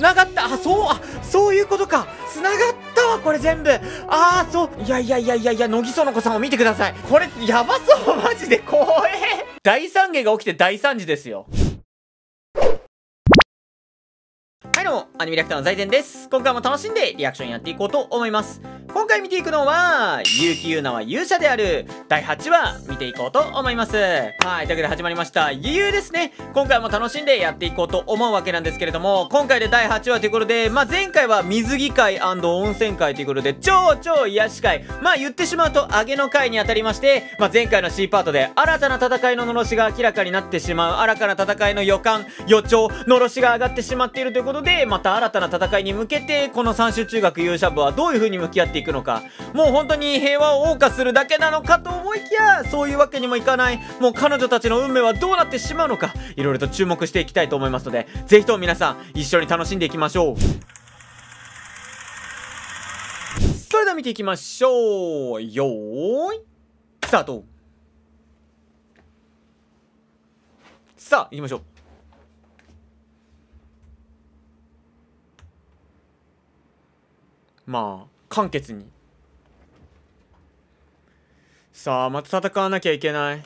繋がったあそうあそういうことか繋がったわこれ全部ああそういやいやいやいやいや乃木園子さんを見てくださいこれやばそうマジで怖え大惨劇が起きて大惨事ですよはいどうも、アニメリアクターの財前です。今回も楽しんでリアクションやっていこうと思います。回見ていくのは、結城優奈は勇者である、第8話見ていこうと思います。はい、というわけで始まりました、ゆゆですね。今回も楽しんでやっていこうと思うわけなんですけれども、今回で第8話ということで、まあ、前回は水着会温泉会ということで、超超癒し会。まあ、言ってしまうと、上げの会にあたりまして、まあ、前回の C パートで、新たな戦いののしが明らかになってしまう、新たな戦いの予感、予兆、のしが上がってしまっているということで、また新たな戦いに向けて、この三種中学勇者部はどういう風に向き合っていくののかもう本当に平和を謳歌するだけなのかと思いきやそういうわけにもいかないもう彼女たちの運命はどうなってしまうのかいろいろと注目していきたいと思いますのでぜひとも皆さん一緒に楽しんでいきましょうそれでは見ていきましょうよーいスタートさあ行きましょうまあ簡潔にさあまた戦わなきゃいけない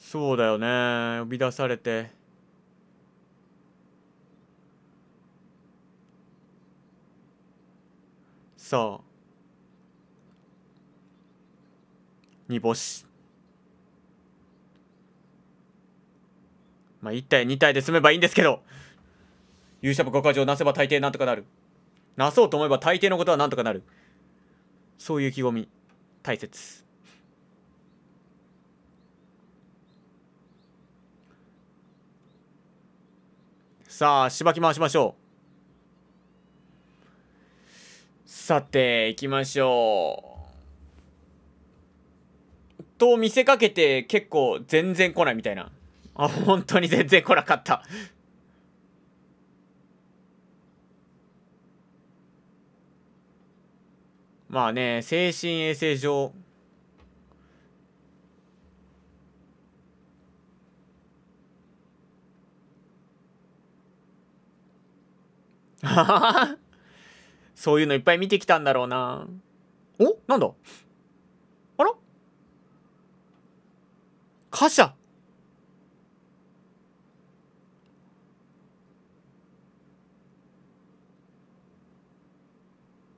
そうだよね呼び出されてさあ煮干しまあ、1体2体で済めばいいんですけど勇者部5か条なせば大抵なんとかなるなそうと思えば大抵のことはなんとかなるそういう意気込み大切さあしばき回しましょうさて行きましょうと見せかけて結構全然来ないみたいなあ、本当に全然来なかった。まあね、精神衛生上、そういうのいっぱい見てきたんだろうな。おなんだあら貨車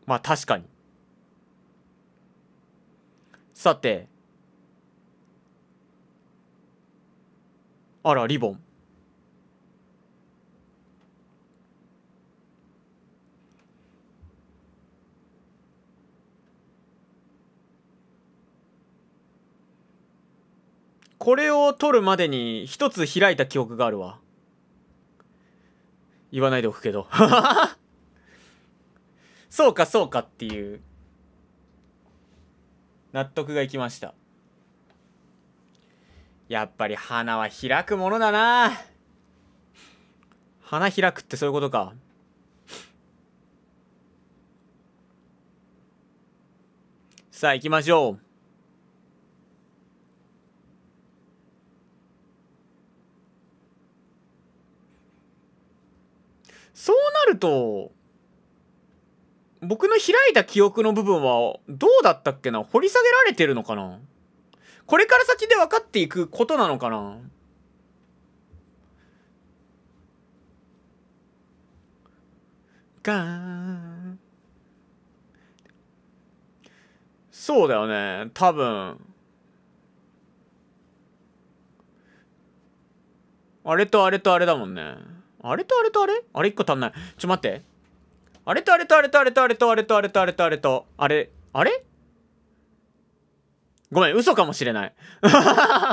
まあ確かにさてあらリボンこれを取るまでに一つ開いた記憶があるわ言わないでおくけど そうかそうかっていう納得がいきましたやっぱり花は開くものだな花開くってそういうことかさあ行きましょうそうなると僕の開いた記憶の部分は、どうだったっけな掘り下げられてるのかなこれから先で分かっていくことなのかなガーそうだよね。多分。あれとあれとあれだもんね。あれとあれとあれあれ一個足んない。ちょ、待って。あれとあれとあれとあれとあれとあれとあれとあれとあれとあれあれごめん、嘘かもしれない。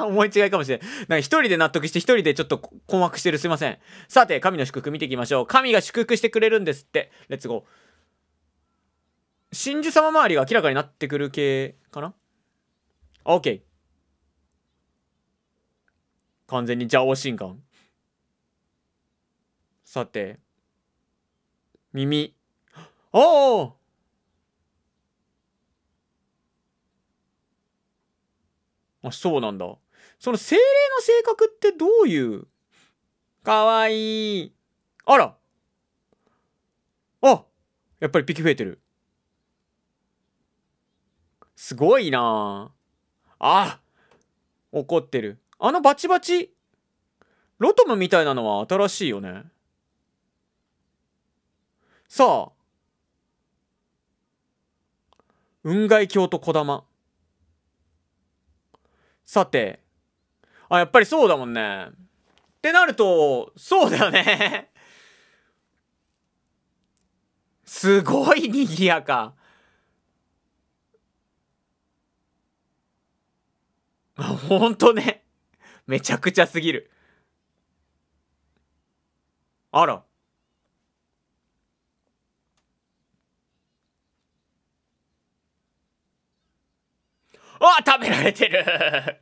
思い違いかもしれない。なんか一人で納得して一人でちょっと困惑してるすいません。さて、神の祝福見ていきましょう。神が祝福してくれるんですって。レッツゴー。真珠様周りが明らかになってくる系かな ?OK。完全に邪王神官。さて、耳。おおあ、そうなんだ。その精霊の性格ってどういうかわいい。あらあやっぱりピキ増えてる。すごいなああ怒ってる。あのバチバチ。ロトムみたいなのは新しいよね。さあ、雲外鏡と小玉。さて。あ、やっぱりそうだもんね。ってなると、そうだよね。すごい賑やか。ほんとね。めちゃくちゃすぎる。あら。わ食べられてる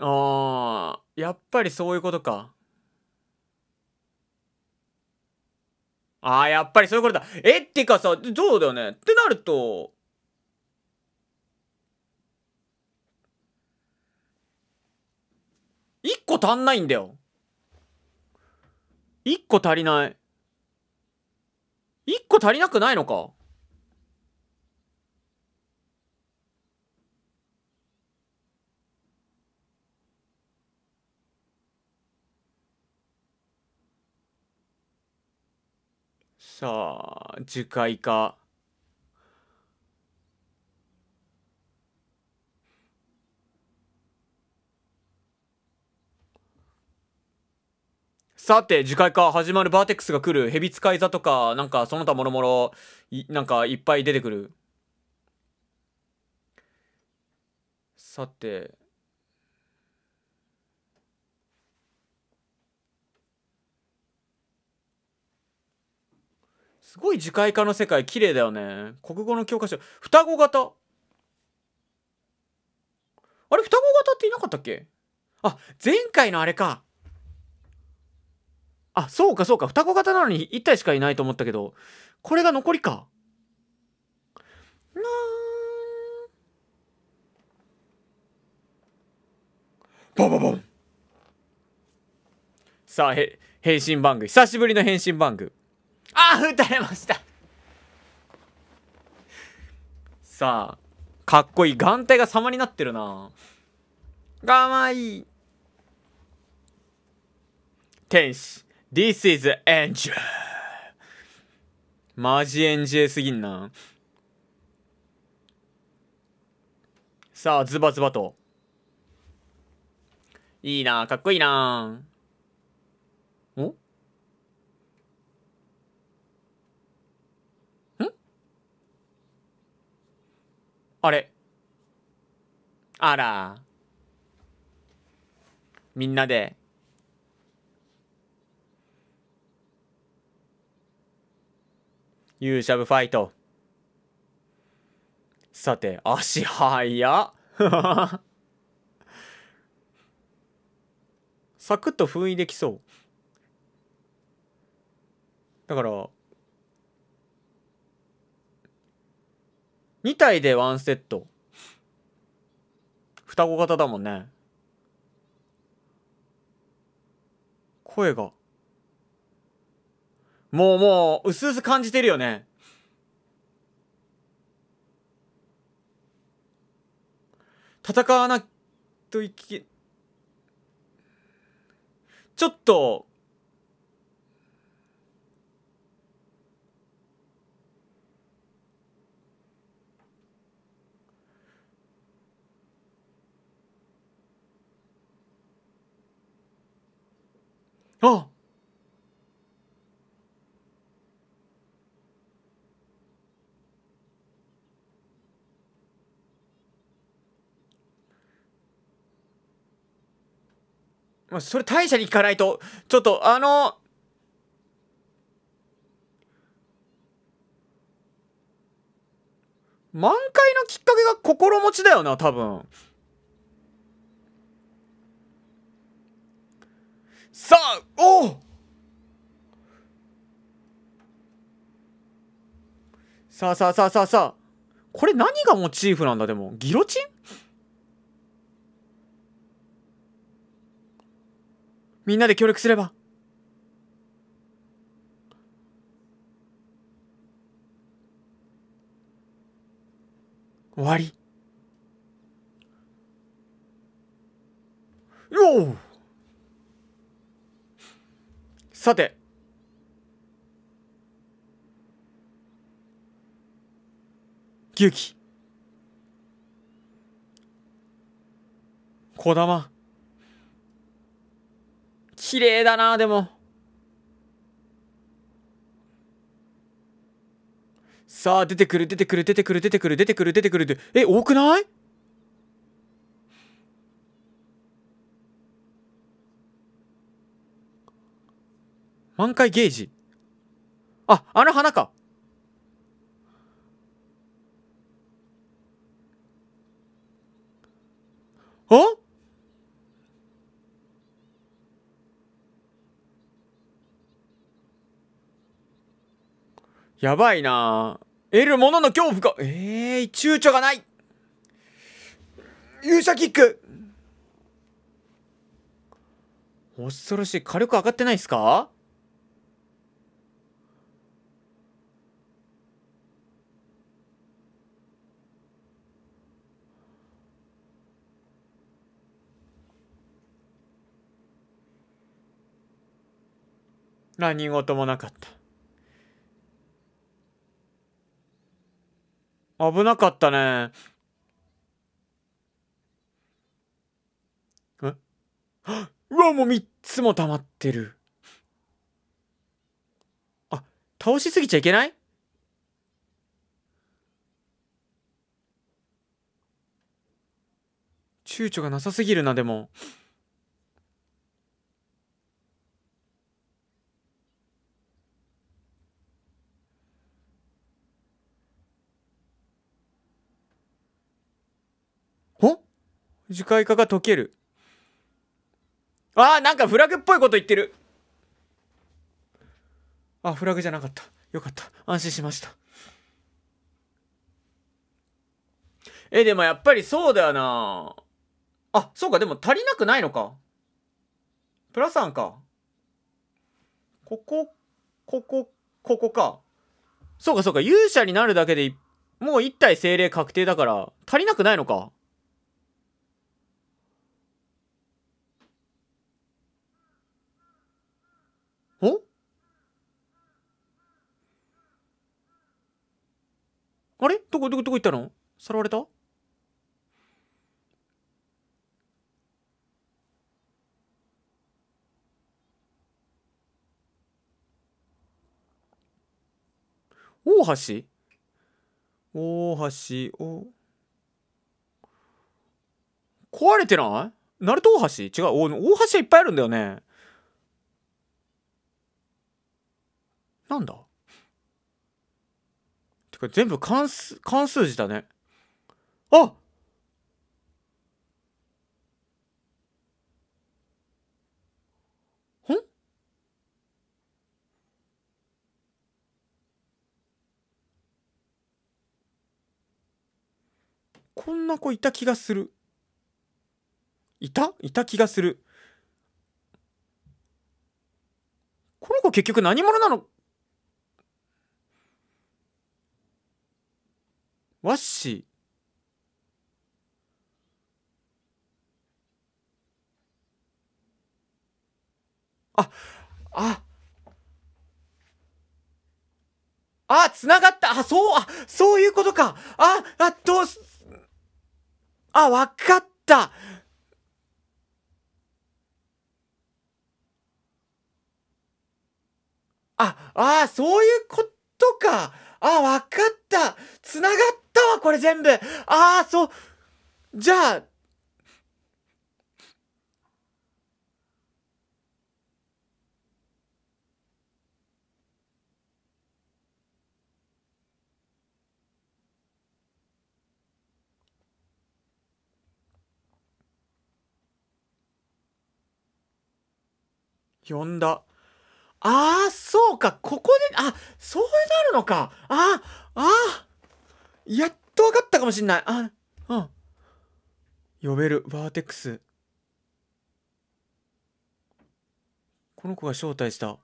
あーやっぱりそういうことかああやっぱりそういうことだえってかさそうだよねってなると1個足んないんだよ1個足りない一個足りなくないのかさあ、樹海か。さて、次回か、始まるバーテックスが来る、蛇使い座とか、なんかその他もろもろ、なんかいっぱい出てくる。さて、すごい次回化の世界綺麗だよね。国語の教科書、双子型。あれ、双子型っていなかったっけあ、前回のあれか。あそうかそうか双子型なのに1体しかいないと思ったけどこれが残りかなーボンボンボンさあへ変身番組久しぶりの変身番組ああ撃たれましたさあかっこいい眼帯が様になってるなかわいい天使 This is Angel! マジエンジェすぎんな。さあ、ズバズバと。いいなかっこいいなおあれあらみんなで勇者部ファイト。さて、足早っ サクッと封印できそう。だから、2体でワンセット。双子型だもんね。声が。もうもう、うすうす感じてるよね。戦わなといけ、ちょっと、あまあ、それ大社に聞かないと、ちょっと、あの、満開のきっかけが心持ちだよな、多分。さあ、おさあさあさあさあさあ。これ何がモチーフなんだ、でも。ギロチンみんなで協力すれば終わりようさて勇気児玉綺麗だな、でも。さあ、出てくる、出てくる、出てくる、出てくる、出てくる、出てくる、え、多くない満開ゲージ。あ、あの花か。あやばいな得るものの恐怖が、ええー、躊躇がない勇者キック恐ろしい。火力上がってないですか何事もなかった。危なかったね。え うわ、もう3つも溜まってる。あ、倒しすぎちゃいけない躊躇がなさすぎるな、でも。樹海化が解ける。ああ、なんかフラグっぽいこと言ってるあ、フラグじゃなかった。よかった。安心しました。え、でもやっぱりそうだよなあ、そうか、でも足りなくないのか。プラス3か。ここ、ここ、ここか。そうか、そうか、勇者になるだけで、もう1体精霊確定だから、足りなくないのか。あれどこどこどこ行ったのさらわれた大橋大橋お壊れてない鳴門大橋違う大橋はいっぱいあるんだよねなんだてか全部関数関数字だねあほんこんな子いた気がするいたいた気がするこの子結局何者なのあっあっ、あああつながったあそうあそういうことかああどうすあわかったああそういうこととか。あ、わかった。つながったわ、これ全部。ああ、そう。じゃあ、呼んだ。ああ、そうか、ここで、あ、そうなるのか。ああ、ああ、やっと分かったかもしんない。あ、うん。呼べる、バーテックス。この子が招待した。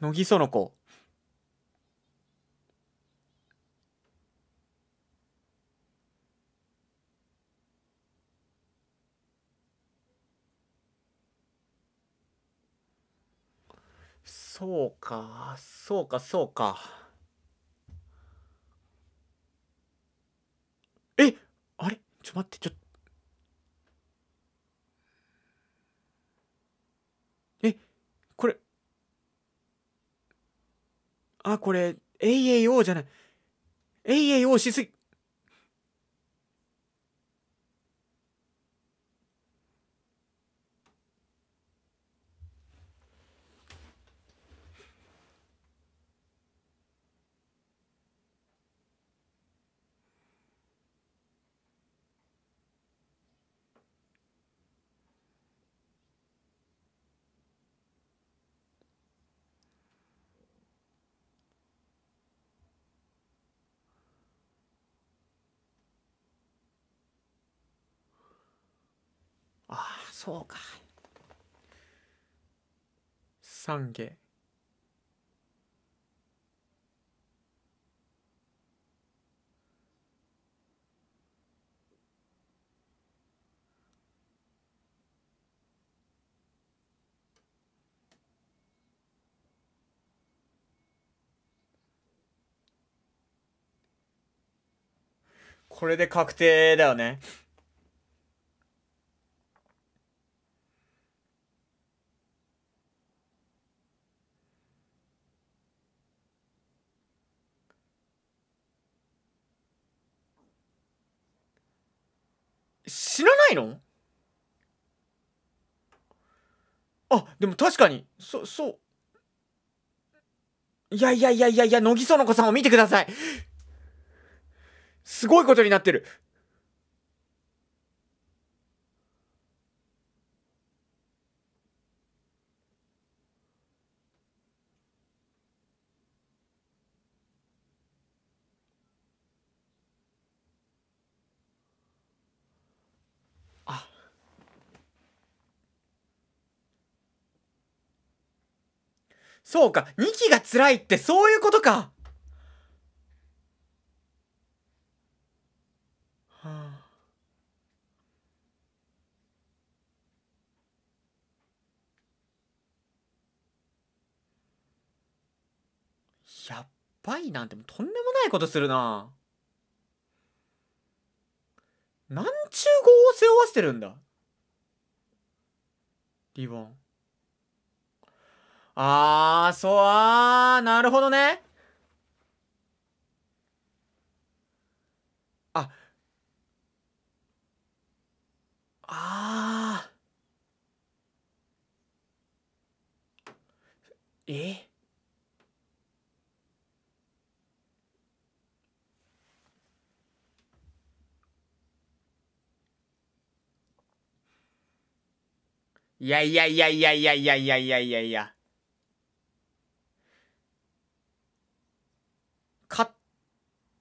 乃木園子。そうか、そうか、そうか。えあれちょっと待って、ちょっと。え、これ。あ、これ、AAO じゃない。AAO しすぎ。そうか三下これで確定だよねのあでも確かにそそういやいやいやいやいや乃木園子さんを見てくださいすごいことになってるそうか、2期が辛いってそういうことかはあ、やばいなんてとんでもないことするな何ちゅう業を背負わせてるんだリボンあー、そう、あー、なるほどね。あ、あー。えいやいやいやいやいやいやいやいやいや。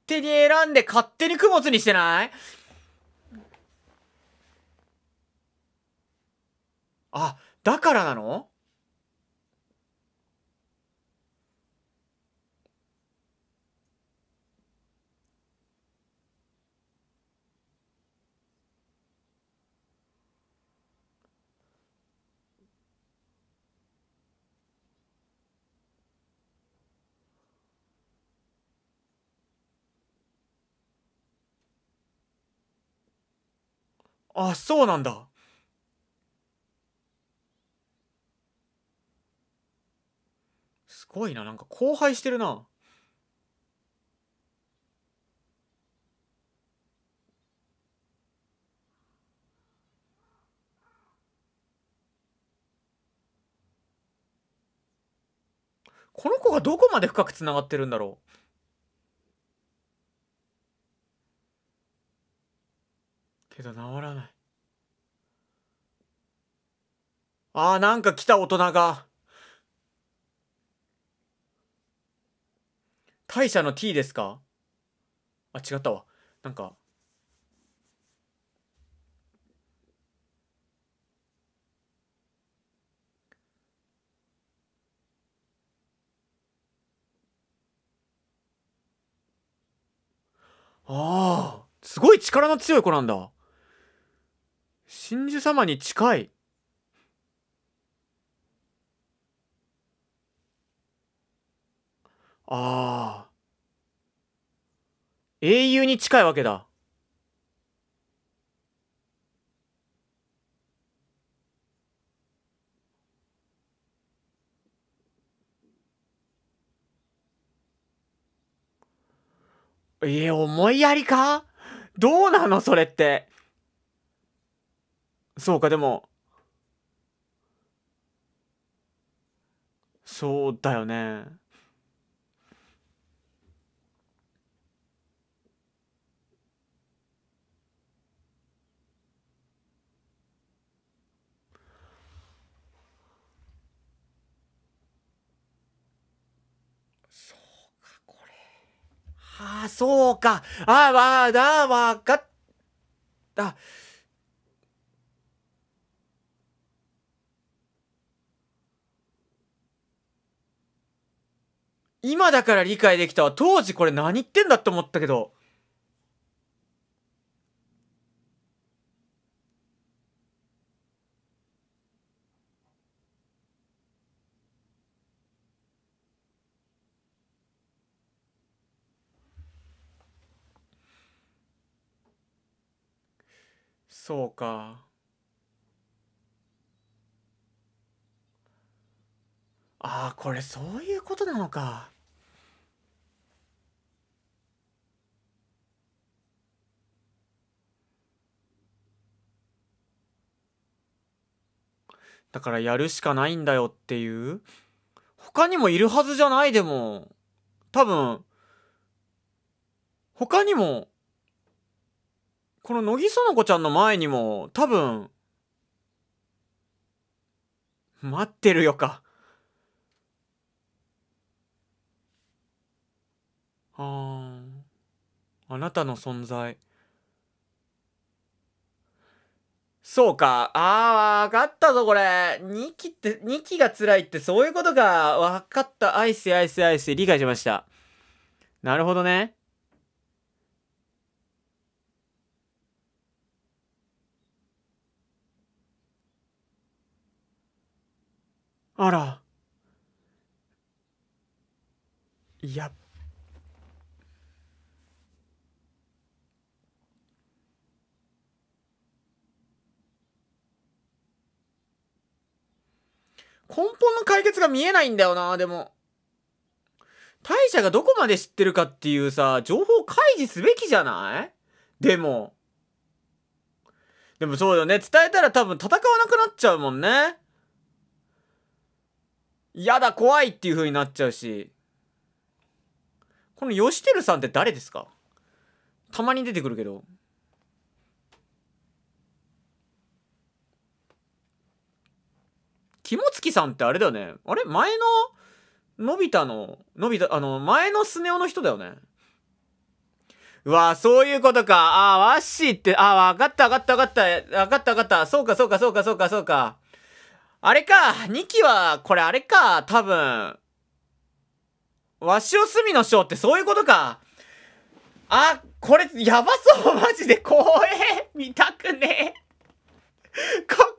手に選んで勝手に供物にしてないあ、だからなのあ、そうなんだ。すごいな、なんか荒廃してるな。この子がどこまで深くつながってるんだろうけど治らないあーなんか来た大人が大社の T ですかあ違ったわなんかああ、すごい力の強い子なんだ。真珠様に近いああ英雄に近いわけだえー、思いやりかどうなのそれって。そうかでもそうだよねそうかこれああそうかああわあだわかった今だから理解できたわ。当時これ何言ってんだって思ったけど。そうか。ああ、これそういうことなのか。だからやるしかないんだよっていう。他にもいるはずじゃないでも。多分、他にも、この乃木園子ちゃんの前にも、多分、待ってるよか。ああ、あなたの存在。そうか。ああ、わかったぞ、これ。2期って、2期が辛いってそういうことか。わかった。アイス、アイス、アイス。理解しました。なるほどね。あら。やっ根本の解決が見えないんだよな、でも。大社がどこまで知ってるかっていうさ、情報開示すべきじゃないでも。でもそうよね。伝えたら多分戦わなくなっちゃうもんね。嫌だ、怖いっていう風になっちゃうし。この吉輝さんって誰ですかたまに出てくるけど。肝付さんってあれだよね。あれ前の、のび太の、のび太、あの、前のスネ夫の人だよね。うわぁ、そういうことか。ああ、わっシーって、ああ、わかったわかったわかった。わかったわかった。そうかそうかそうかそうかそうか。あれか、2期は、これあれか、多分。わしおすみの章ってそういうことか。あ、これ、やばそう、マジで。怖え。見たくねえ。こっ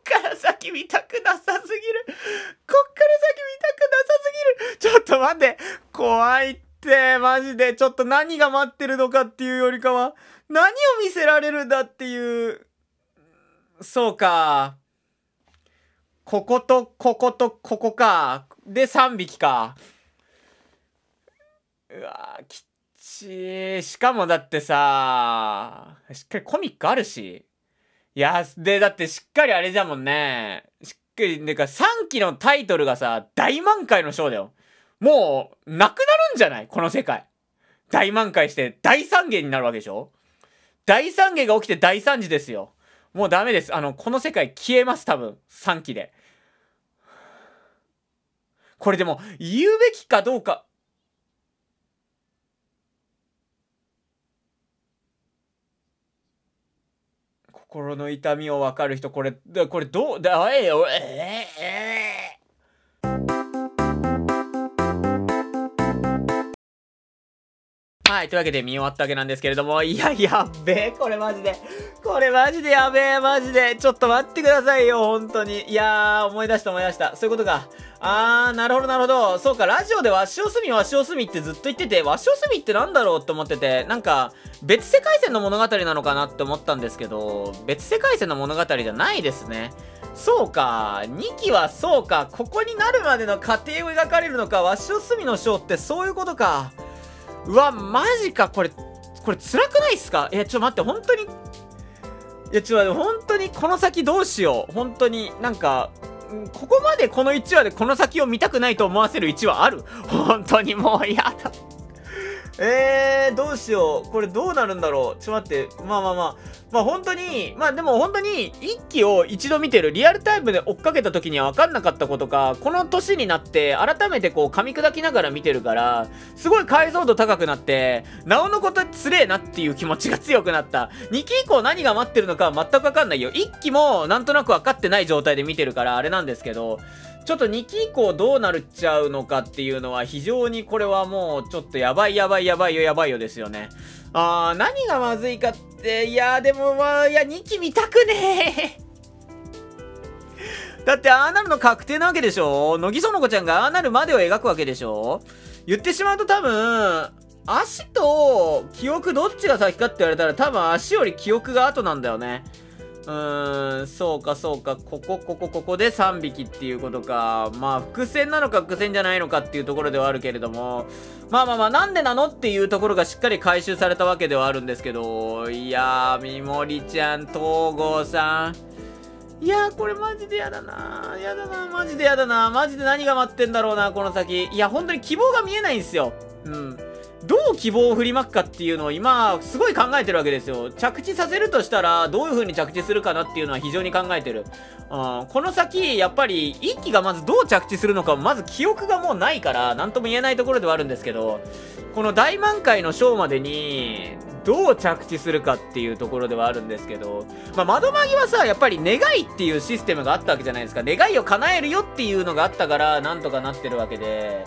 から先見たくなさすぎる。こっから先見たくなさすぎる。ちょっと待って。怖いって、マジで。ちょっと何が待ってるのかっていうよりかは、何を見せられるんだっていう。そうか。ここと、ここと、ここか。で、3匹か。うわきっちー。しかもだってさしっかりコミックあるし。いや、で、だってしっかりあれじゃもんね。しっかり、でか3期のタイトルがさ、大満開の章だよ。もう、なくなるんじゃないこの世界。大満開して、大三元になるわけでしょ大三元が起きて大惨事ですよ。もうダメです。あの、この世界消えます、多分。3期で。これでも、言うべきかどうか、心の痛みを分かる人、これ、これどう、だ、ええ、ええ、ええ、はい。というわけで見終わったわけなんですけれども、いや、やっべえ。これマジで。これマジでやべえ。マジで。ちょっと待ってくださいよ。本当に。いやー、思い出した思い出した。そういうことか。あー、なるほどなるほど。そうか、ラジオでわしおすみわしおすみってずっと言ってて、わしおすみってなんだろうって思ってて、なんか、別世界線の物語なのかなって思ったんですけど、別世界線の物語じゃないですね。そうか、2期はそうか、ここになるまでの過程を描かれるのか、わしおすみのショーってそういうことか。うわ、マジか、これ、これ辛くないっすかいや、ちょっと待って、本当に。いや、ちょっと待って、本当にこの先どうしよう。本当に、なんか、ここまでこの1話でこの先を見たくないと思わせる1話ある本当にもう嫌だ。えー、どうしよう。これどうなるんだろう。ちょっと待って。まあまあまあ。まあ本当に、まあでも本当に、一期を一度見てる、リアルタイムで追っかけた時には分かんなかったことか、この年になって、改めてこう噛み砕きながら見てるから、すごい解像度高くなって、なおのことつれえなっていう気持ちが強くなった。2 期以降何が待ってるのか全く分かんないよ。1期もなんとなく分かってない状態で見てるから、あれなんですけど、ちょっと2期以降どうなるっちゃうのかっていうのは非常にこれはもうちょっとやばいやばいやばいよやばいよですよね。あー、何がまずいかって、いやでもまあ、いや2期見たくね だってああなるの確定なわけでしょ乃木園子ちゃんがああなるまでを描くわけでしょ言ってしまうと多分、足と記憶どっちが先かって言われたら多分足より記憶が後なんだよね。うーん、そうかそうか、ここ、ここ、ここで3匹っていうことか。まあ、伏線なのか伏線じゃないのかっていうところではあるけれども、まあまあまあ、なんでなのっていうところがしっかり回収されたわけではあるんですけど、いやー、みもりちゃん、東郷さん、いやー、これマジでやだなー。やだなー。マジでやだなー。マジで何が待ってんだろうな、この先。いや、本当に希望が見えないんですよ。うん。どう希望を振りまくかっていうのを今、すごい考えてるわけですよ。着地させるとしたら、どういう風に着地するかなっていうのは非常に考えてる。うん、この先、やっぱり、一機がまずどう着地するのか、まず記憶がもうないから、なんとも言えないところではあるんですけど、この大満開のショーまでに、どう着地するかっていうところではあるんですけど、まあ、窓ぎはさ、やっぱり願いっていうシステムがあったわけじゃないですか。願いを叶えるよっていうのがあったから、なんとかなってるわけで、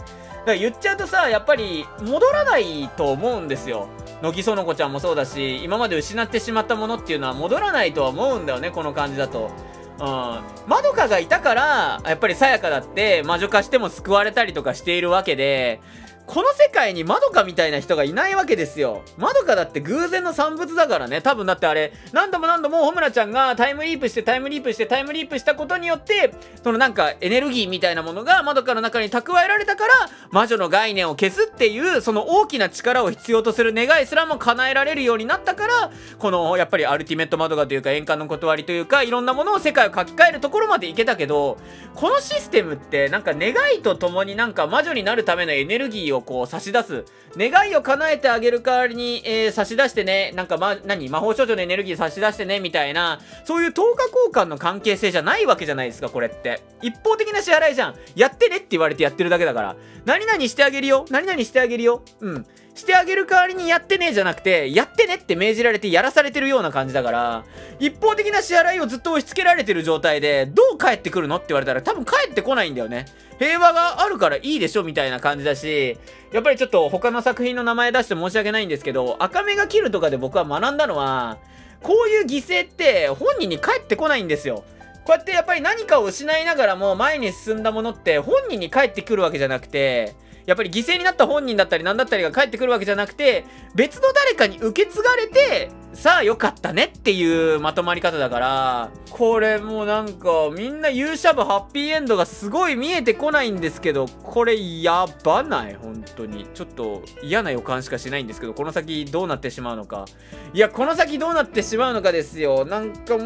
から言っちゃうとさ、やっぱり戻らないと思うんですよ。乃木園子ちゃんもそうだし、今まで失ってしまったものっていうのは戻らないとは思うんだよね、この感じだと。うん。まどかがいたから、やっぱりさやかだって魔女化しても救われたりとかしているわけで、この世界にまどかみたいな人がいないわけですよ。まどかだって偶然の産物だからね。多分だってあれ、何度も何度もホムラちゃんがタイムリープしてタイムリープしてタイムリープしたことによって、そのなんかエネルギーみたいなものがまどかの中に蓄えられたから、魔女の概念を消すっていう、その大きな力を必要とする願いすらも叶えられるようになったから、このやっぱりアルティメットまどかというか、円環の断りというか、いろんなものを世界を書き換えるところまでいけたけど、このシステムってなんか願いとともになんか魔女になるためのエネルギーをこう差し出す。願いを叶えてあげる代わりに、えー、差し出してね、なんかま、何魔法少女のエネルギー差し出してね、みたいな、そういう10日交換の関係性じゃないわけじゃないですか、これって。一方的な支払いじゃん。やってねって言われてやってるだけだから。何々してあげるよ。何々してあげるよ。うん。してあげる代わりにやってねえじゃなくて、やってねって命じられてやらされてるような感じだから、一方的な支払いをずっと押し付けられてる状態で、どう帰ってくるのって言われたら多分帰ってこないんだよね。平和があるからいいでしょみたいな感じだし、やっぱりちょっと他の作品の名前出して申し訳ないんですけど、赤目が切るとかで僕は学んだのは、こういう犠牲って本人に返ってこないんですよ。こうやってやっぱり何かを失いながらも前に進んだものって本人に返ってくるわけじゃなくて、やっぱり犠牲になった本人だったり何だったりが帰ってくるわけじゃなくて、別の誰かに受け継がれて、さあよかったねっていうまとまり方だから、これもうなんかみんな勇者部ハッピーエンドがすごい見えてこないんですけど、これやばない本当に。ちょっと嫌な予感しかしないんですけど、この先どうなってしまうのか。いや、この先どうなってしまうのかですよ。なんかも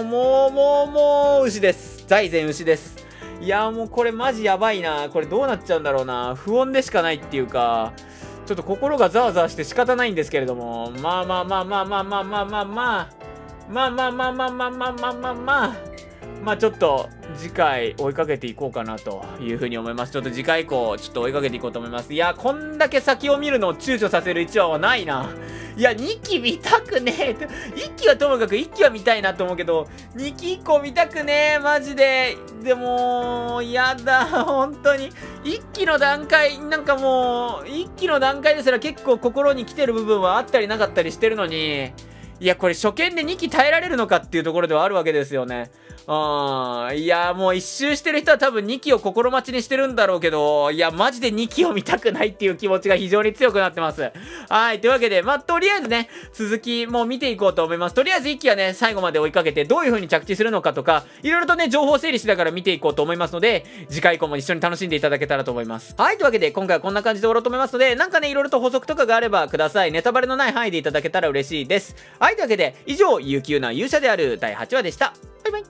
う、もうもうもう牛です。財前牛です。いやもうこれマジやばいな。これどうなっちゃうんだろうな。不穏でしかないっていうか、ちょっと心がザワザワして仕方ないんですけれども、まあまあまあまあまあまあまあまあまあ、まあまあまあまあまあまあまあまあまあ、まあちょっと次回追いかけていこうかなというふうに思います。ちょっと次回以降、ちょっと追いかけていこうと思います。いや、こんだけ先を見るのを躊躇させる一話はないな。いや、2期見たくねえ。1期はともかく1期は見たいなと思うけど、2期以降見たくねえ、マジで。でも、やだ、本当に。1期の段階、なんかもう、1期の段階ですら結構心に来てる部分はあったりなかったりしてるのに、いや、これ初見で2期耐えられるのかっていうところではあるわけですよね。うん。いや、もう一周してる人は多分2期を心待ちにしてるんだろうけど、いや、マジで2期を見たくないっていう気持ちが非常に強くなってます。はい。というわけで、まあ、とりあえずね、続きも見ていこうと思います。とりあえず1期はね、最後まで追いかけて、どういう風に着地するのかとか、いろいろとね、情報整理しながら見ていこうと思いますので、次回以降も一緒に楽しんでいただけたらと思います。はい。というわけで、今回はこんな感じで終わろうと思いますので、なんかね、いろいろと補足とかがあればください。ネタバレのない範囲でいただけたら嬉しいです。はいはい、というわけで、以上、悠久な勇者である第8話でした。バイバイ。